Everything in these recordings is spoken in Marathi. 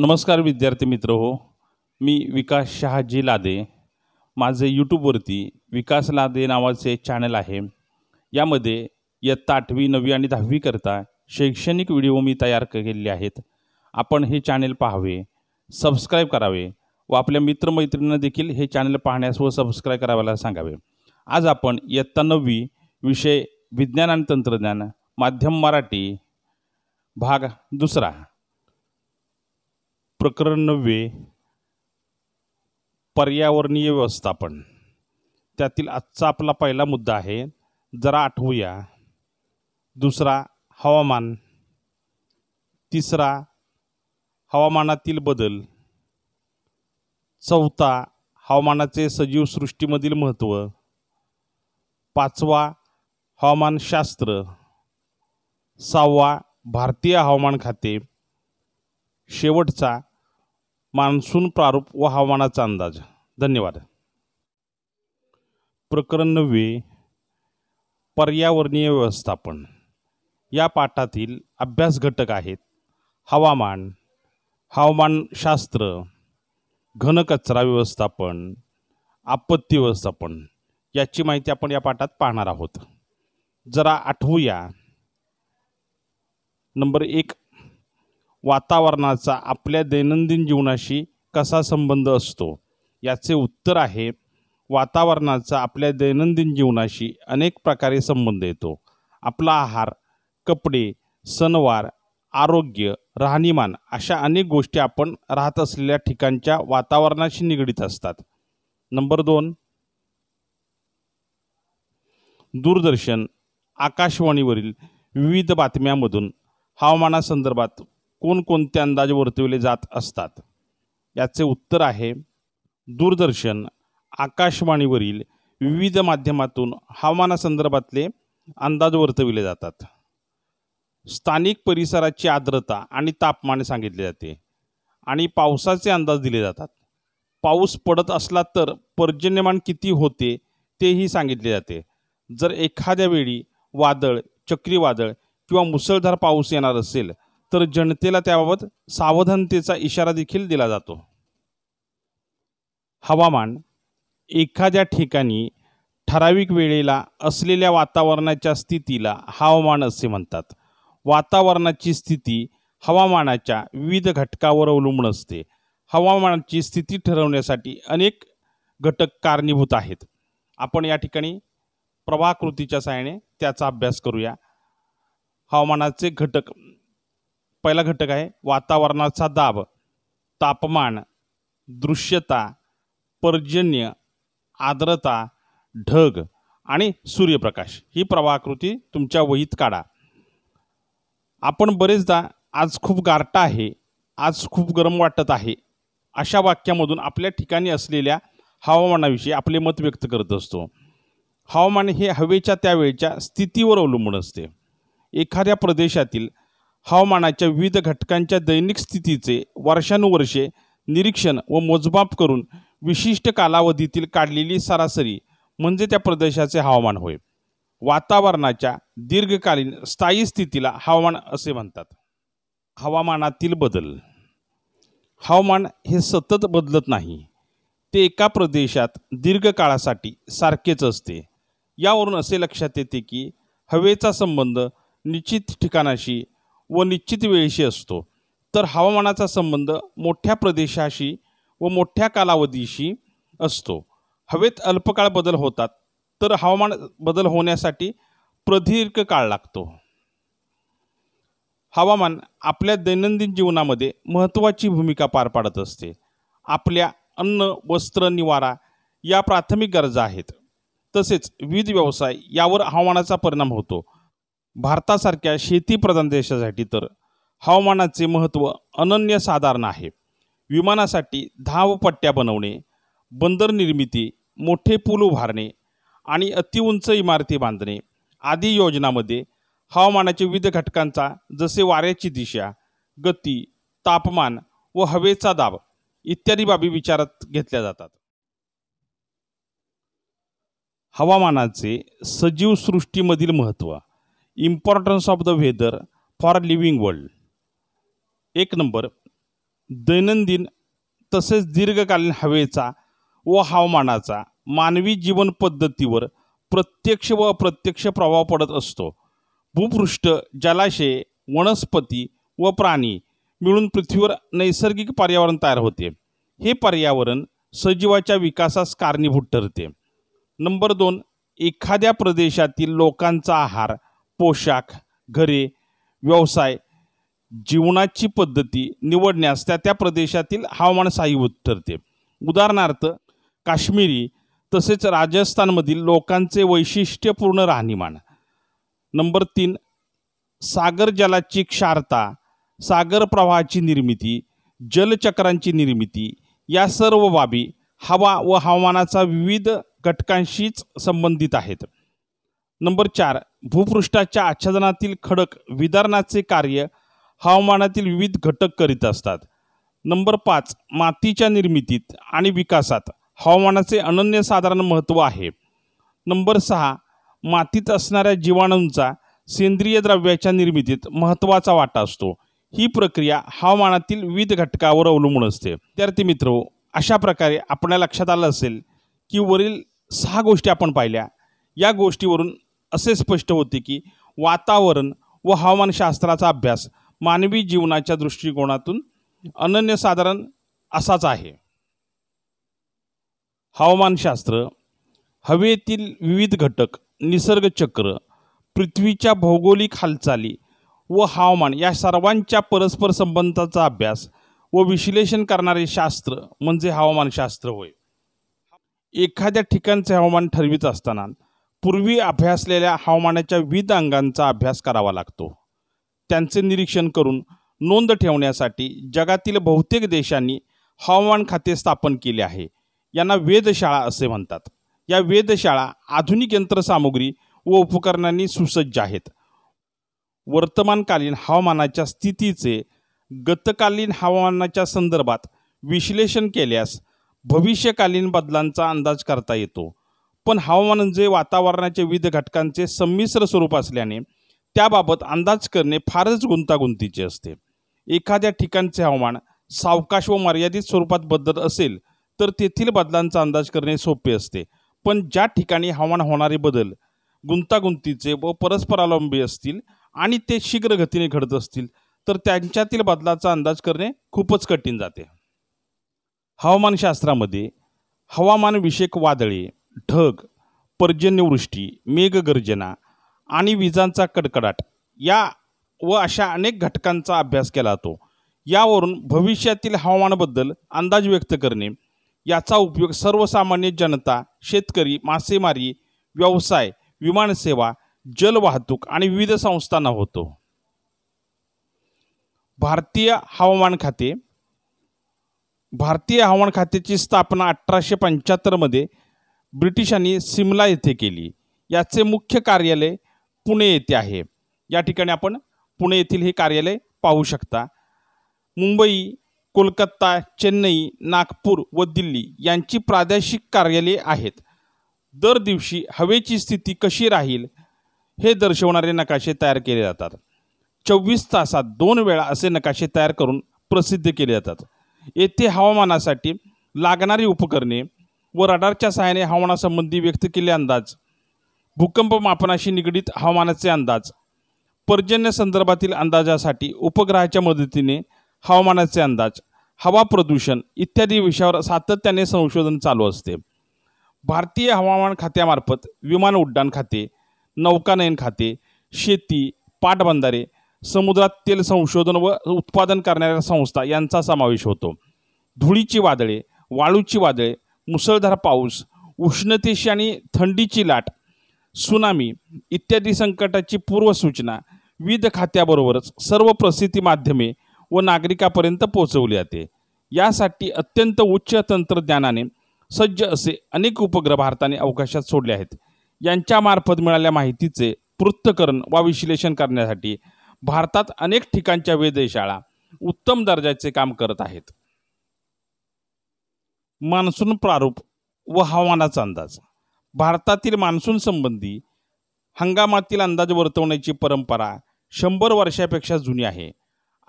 नमस्कार विद्यार्थी मित्र हो मी विकास शहाजी लादे माझे यूट्यूबवरती विकास लादे नावाचे चॅनल आहे यामध्ये इयत्ता आठवी नववी आणि दहावीकरता शैक्षणिक व्हिडिओ मी तयार केलेले आहेत आपण हे चॅनल पाहावे सबस्क्राईब करावे व आपल्या मित्रमैत्रिणींना देखील हे चॅनल पाहण्यास व सबस्क्राईब करायला सांगावे आज आपण इयत्ता नववी विषय विज्ञान आणि तंत्रज्ञान माध्यम मराठी भाग दुसरा प्रकरण नववे पर्यावरणीय व्यवस्थापन त्यातील आजचा आपला पहिला मुद्दा आहे जरा आठवूया दुसरा हवामान तिसरा हवामानातील बदल चौथा हवामानाचे सजीव सृष्टीमधील महत्त्व पाचवा हवामानशास्त्र सहावा भारतीय हवामान खाते शेवटचा मान्सून प्रारूप व हवामानाचा अंदाज धन्यवाद प्रकरण नववे पर्यावरणीय व्यवस्थापन या पाठातील अभ्यास घटक आहेत हवामान हवामानशास्त्र घनकचरा व्यवस्थापन आपत्ती व्यवस्थापन याची माहिती आपण या पाठात पाहणार आहोत जरा आठवूया नंबर एक वातावरणाचा आपल्या दैनंदिन जीवनाशी कसा संबंध असतो याचे उत्तर आहे वातावरणाचा आपल्या दैनंदिन जीवनाशी अनेक प्रकारे संबंध येतो आपला आहार कपडे सणवार आरोग्य राहणीमान अशा अनेक गोष्टी आपण राहत असलेल्या ठिकाणच्या वातावरणाशी निगडीत असतात नंबर दोन दूरदर्शन आकाशवाणीवरील विविध बातम्यांमधून हवामानासंदर्भात कोणकोणते अंदाज वर्तविले जात असतात याचे उत्तर आहे दूरदर्शन आकाशवाणीवरील विविध माध्यमातून हवामानासंदर्भातले अंदाज वर्तविले जातात स्थानिक परिसराची आर्द्रता आणि तापमान सांगितले जाते आणि पावसाचे अंदाज दिले जातात पाऊस पडत असला तर पर्जन्यमान किती होते तेही सांगितले जाते जर एखाद्या वेळी वादळ चक्रीवादळ किंवा मुसळधार पाऊस येणार असेल तर जनतेला त्याबाबत सावधानतेचा इशारा देखील दिला जातो हवामान एखाद्या ठिकाणी ठराविक वेळेला असलेल्या वातावरणाच्या स्थितीला हवामान असे म्हणतात वातावरणाची स्थिती हवामानाच्या विविध घटकावर अवलंबून असते हवामानाची स्थिती ठरवण्यासाठी अनेक घटक कारणीभूत आहेत आपण या ठिकाणी प्रवाहकृतीच्या साह्याने त्याचा अभ्यास करूया हवामानाचे घटक पहिला घटक आहे वातावरणाचा दाब तापमान दृश्यता पर्जन्य आर्द्रता ढग आणि सूर्यप्रकाश ही प्रवाहाकृती तुमच्या वहीत काढा आपण बरेचदा आज खूप गारटा आहे आज खूप गरम वाटत आहे अशा वाक्यामधून आपल्या ठिकाणी असलेल्या हवामानाविषयी आपले मत व्यक्त करत असतो हवामान हे हवेच्या त्यावेळच्या स्थितीवर अवलंबून असते एखाद्या प्रदेशातील हवामानाच्या विविध घटकांच्या दैनिक स्थितीचे वर्षानुवर्षे निरीक्षण व मोजमाप करून विशिष्ट कालावधीतील काढलेली सरासरी म्हणजे त्या प्रदेशाचे हवामान होय वातावरणाच्या दीर्घकालीन स्थायी स्थितीला हवामान असे म्हणतात हवामानातील बदल हवामान हे सतत बदलत नाही ते एका प्रदेशात दीर्घकाळासाठी सारखेच असते यावरून असे लक्षात येते की हवेचा संबंध निश्चित ठिकाणाशी व निश्चित वेळेशी असतो तर हवामानाचा संबंध मोठ्या प्रदेशाशी व मोठ्या कालावधीशी असतो हवेत अल्पकाळ बदल होतात तर हवामान बदल होण्यासाठी प्रदीर्घ काळ लागतो हवामान आपल्या दैनंदिन जीवनामध्ये महत्त्वाची भूमिका पार पाडत असते आपल्या अन्न वस्त्र निवारा या प्राथमिक गरजा आहेत तसेच वीज व्यवसाय यावर हवामानाचा परिणाम होतो भारतासारख्या शेतीप्रधान देशासाठी तर हवामानाचे महत्त्व अनन्यसाधारण आहे विमानासाठी धावपट्ट्या बनवणे बंदर निर्मिती मोठे पूल उभारणे आणि अतिउंच इमारती बांधणे आदी योजनामध्ये हवामानाच्या विविध घटकांचा जसे वाऱ्याची दिशा गती तापमान व हवेचा दाब इत्यादी बाबी विचारात घेतल्या जातात हवामानाचे सजीव सृष्टीमधील महत्त्व importance of the weather for living world एक नंबर दैनंदिन तसेच दीर्घकालीन हवेचा व हवामानाचा मानवी जीवन पद्धतीवर प्रत्यक्ष व अप्रत्यक्ष प्रभाव पडत असतो भूपृष्ठ जलाशय वनस्पती व प्राणी मिळून पृथ्वीवर नैसर्गिक पर्यावरण तयार होते हे पर्यावरण सजीवाच्या विकासास कारणीभूत ठरते नंबर दोन एखाद्या प्रदेशातील लोकांचा आहार पोशाख घरे व्यवसाय जीवनाची पद्धती निवडण्यास त्या त्या प्रदेशातील हवामान सहाय्यभूत ठरते उदाहरणार्थ काश्मीरी तसेच राजस्थानमधील लोकांचे वैशिष्ट्यपूर्ण राहणीमान नंबर तीन सागर जलाची क्षारता सागर प्रवाहाची निर्मिती जलचक्रांची निर्मिती या सर्व बाबी हवा व हवामानाचा विविध घटकांशीच संबंधित आहेत नंबर चार भूपृष्ठाच्या आच्छादनातील खडक विदारणाचे कार्य हवामानातील विविध घटक करीत असतात नंबर पाच मातीच्या निर्मितीत आणि विकासात हवामानाचे अनन्यसाधारण महत्त्व आहे नंबर सहा मातीत असणाऱ्या जीवाणूंचा सेंद्रिय द्रव्याच्या निर्मितीत महत्त्वाचा वाटा असतो ही प्रक्रिया हवामानातील विविध घटकावर अवलंबून असते विद्यार्थी मित्रो अशा प्रकारे आपल्या लक्षात आलं असेल की वरील सहा गोष्टी आपण पाहिल्या या गोष्टीवरून असे स्पष्ट होते की वातावरण व हवामानशास्त्राचा अभ्यास मानवी जीवनाच्या दृष्टिकोनातून अनन्यसाधारण असाच आहे हवामानशास्त्र हवेतील विविध घटक निसर्गचक्र पृथ्वीच्या भौगोलिक हालचाली व हवामान या सर्वांच्या परस्पर संबंधाचा अभ्यास व विश्लेषण करणारे शास्त्र म्हणजे हवामानशास्त्र होय एखाद्या ठिकाणचे हवामान ठरवित असताना पूर्वी अभ्यासलेल्या हवामानाच्या विविध अंगांचा अभ्यास करावा लागतो त्यांचे निरीक्षण करून नोंद ठेवण्यासाठी जगातील बहुतेक देशांनी हवामान खाते स्थापन केले आहे यांना वेधशाळा असे म्हणतात या वेधशाळा आधुनिक यंत्रसामुग्री व उपकरणांनी सुसज्ज आहेत वर्तमानकालीन हवामानाच्या स्थितीचे गतकालीन हवामानाच्या संदर्भात विश्लेषण केल्यास भविष्यकालीन बदलांचा अंदाज करता येतो पण हवामान जे वातावरणाचे विविध घटकांचे संमिश्र स्वरूप असल्याने त्याबाबत अंदाज करणे फारच गुंतागुंतीचे असते एखाद्या ठिकाणचे हवामान सावकाश व मर्यादित स्वरूपात बदलत असेल तर तेथील बदलांचा अंदाज करणे सोपे असते पण ज्या ठिकाणी हवामान होणारे बदल गुंतागुंतीचे व परस्परावलंबी असतील आणि ते शीघ्र गतीने घडत असतील तर त्यांच्यातील बदलाचा अंदाज करणे खूपच कठीण जाते हवामानशास्त्रामध्ये हवामानविषयक वादळे ढग पर्जन्यवृष्टी मेघगर्जना आणि विजांचा कडकडाट या व अशा अनेक घटकांचा अभ्यास केला जातो यावरून भविष्यातील हवामानाबद्दल अंदाज व्यक्त करणे याचा उपयोग सर्वसामान्य जनता शेतकरी मासेमारी व्यवसाय विमानसेवा जलवाहतूक आणि विविध संस्थांना होतो भारतीय हवामान खाते भारतीय हवामान खात्याची स्थापना अठराशे पंच्याहत्तरमध्ये ब्रिटिशांनी सिमला येथे केली याचे मुख्य कार्यालय पुणे येथे आहे या ठिकाणी आपण पुणे येथील हे कार्यालय पाहू शकता मुंबई कोलकाता चेन्नई नागपूर व दिल्ली यांची प्रादेशिक कार्यालये आहेत दर दिवशी हवेची स्थिती कशी राहील हे दर्शवणारे नकाशे तयार केले जातात चोवीस तासात दोन वेळा असे नकाशे तयार करून प्रसिद्ध केले जातात येथे हवामानासाठी लागणारी उपकरणे व रडारच्या सहाय्याने हवामानासंबंधी व्यक्त केले अंदाज भूकंप मापनाशी निगडीत हवामानाचे अंदाज पर्जन्य संदर्भातील अंदाजासाठी उपग्रहाच्या मदतीने हवामानाचे अंदाज हवा प्रदूषण इत्यादी विषयावर सातत्याने संशोधन चालू असते भारतीय हवामान खात्यामार्फत विमान उड्डाण खाते नौकानयन खाते शेती पाटबंधारे समुद्रात तेल संशोधन व उत्पादन करणाऱ्या संस्था यांचा समावेश होतो धुळीची वादळे वाळूची वादळे मुसळधार पाऊस उष्णतेशी आणि थंडीची लाट सुनामी इत्यादी संकटाची पूर्वसूचना विविध खात्याबरोबरच सर्व प्रसिद्धी माध्यमे व नागरिकापर्यंत पोहोचवली जाते यासाठी अत्यंत उच्च तंत्रज्ञानाने सज्ज असे अनेक उपग्रह भारताने अवकाशात सोडले आहेत यांच्यामार्फत मिळाल्या माहितीचे पृथ्थकरण वा विश्लेषण करण्यासाठी भारतात अनेक ठिकाणच्या वेधशाळा उत्तम दर्जाचे काम करत आहेत मान्सून प्रारूप व हवामानाचा अंदाज भारतातील मान्सून संबंधी हंगामातील अंदाज वर्तवण्याची परंपरा शंभर वर्षापेक्षा जुनी आहे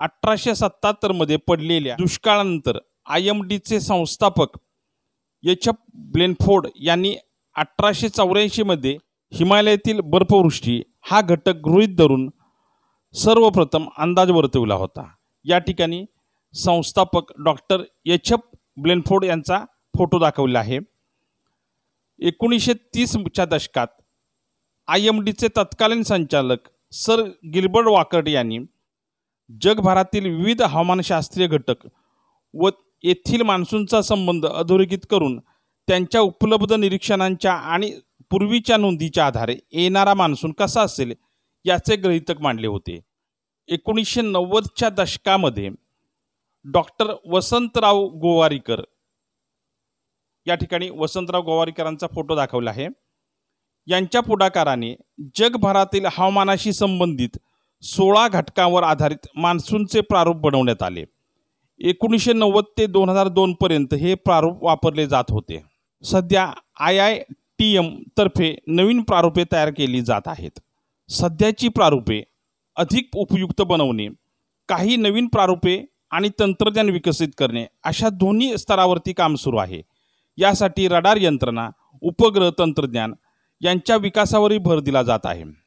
अठराशे सत्त्याहत्तरमध्ये पडलेल्या दुष्काळानंतर आय एम डीचे संस्थापक एच एफ ब्लेनफोर्ड यांनी अठराशे चौऱ्याऐंशीमध्ये हिमालयातील बर्फवृष्टी हा घटक गृहित धरून सर्वप्रथम अंदाज वर्तवला होता या ठिकाणी संस्थापक डॉक्टर एच एफ ब्लेनफोर्ड यांचा फोटो दाखवला आहे एकोणीसशे तीसच्या दशकात आय एम डीचे तत्कालीन संचालक सर गिलबर्ड वाकर्ड यांनी जगभरातील विविध हवामानशास्त्रीय घटक व येथील मान्सूनचा संबंध अधोरेखित करून त्यांच्या उपलब्ध निरीक्षणांच्या आणि पूर्वीच्या नोंदीच्या आधारे येणारा मान्सून कसा असेल याचे ग्रहितक मांडले होते एकोणीसशे नव्वदच्या दशकामध्ये डॉक्टर वसंतराव गोवारीकर या ठिकाणी वसंतराव गोवारीकरांचा फोटो दाखवला आहे यांच्या पुढाकाराने जगभरातील हवामानाशी संबंधित सोळा घटकांवर आधारित मान्सूनचे प्रारूप बनवण्यात आले एकोणीसशे नव्वद ते दोन हजार दोनपर्यंत हे प्रारूप वापरले जात होते सध्या आय आय टी एम तर्फे नवीन प्रारूपे तयार केली जात आहेत सध्याची प्रारूपे अधिक उपयुक्त बनवणे काही नवीन प्रारूपे आणि तंत्रज्ञान विकसित करणे अशा दोन्ही स्तरावरती काम सुरू आहे यासाठी रडार यंत्रणा उपग्रह तंत्रज्ञान यांच्या विकासावरही भर दिला जात आहे